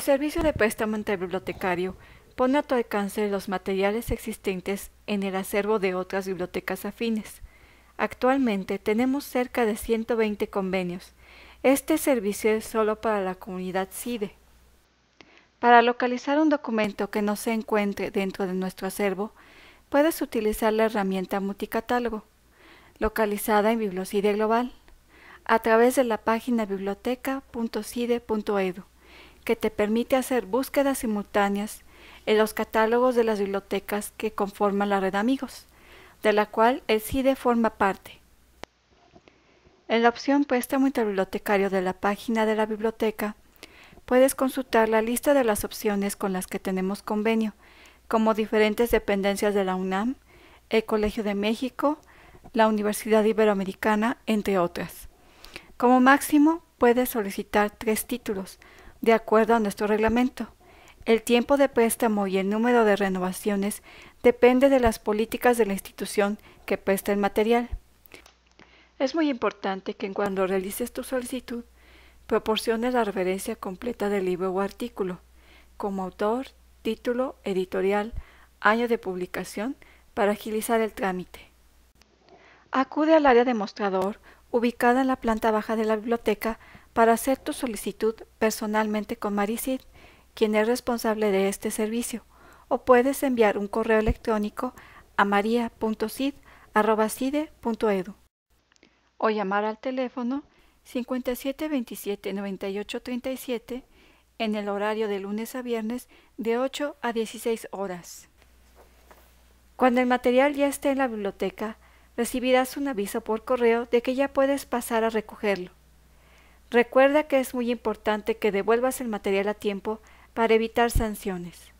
El servicio de préstamo interbibliotecario pone a tu alcance los materiales existentes en el acervo de otras bibliotecas afines. Actualmente tenemos cerca de 120 convenios. Este servicio es solo para la comunidad CIDE. Para localizar un documento que no se encuentre dentro de nuestro acervo, puedes utilizar la herramienta Multicatálogo, localizada en Bibliocide Global, a través de la página biblioteca.cide.edu que te permite hacer búsquedas simultáneas en los catálogos de las bibliotecas que conforman la red Amigos, de la cual el CIDE forma parte. En la opción Préstamo este Interbibliotecario de la página de la biblioteca, puedes consultar la lista de las opciones con las que tenemos convenio, como diferentes dependencias de la UNAM, el Colegio de México, la Universidad Iberoamericana, entre otras. Como máximo, puedes solicitar tres títulos, de acuerdo a nuestro reglamento. El tiempo de préstamo y el número de renovaciones depende de las políticas de la institución que presta el material. Es muy importante que cuando realices tu solicitud proporciones la referencia completa del libro o artículo, como autor, título, editorial, año de publicación, para agilizar el trámite. Acude al área de mostrador ubicada en la planta baja de la biblioteca para hacer tu solicitud personalmente con Maricid, quien es responsable de este servicio, o puedes enviar un correo electrónico a maria.cid.cide.edu. o llamar al teléfono 5727-9837 en el horario de lunes a viernes de 8 a 16 horas. Cuando el material ya esté en la biblioteca, recibirás un aviso por correo de que ya puedes pasar a recogerlo. Recuerda que es muy importante que devuelvas el material a tiempo para evitar sanciones.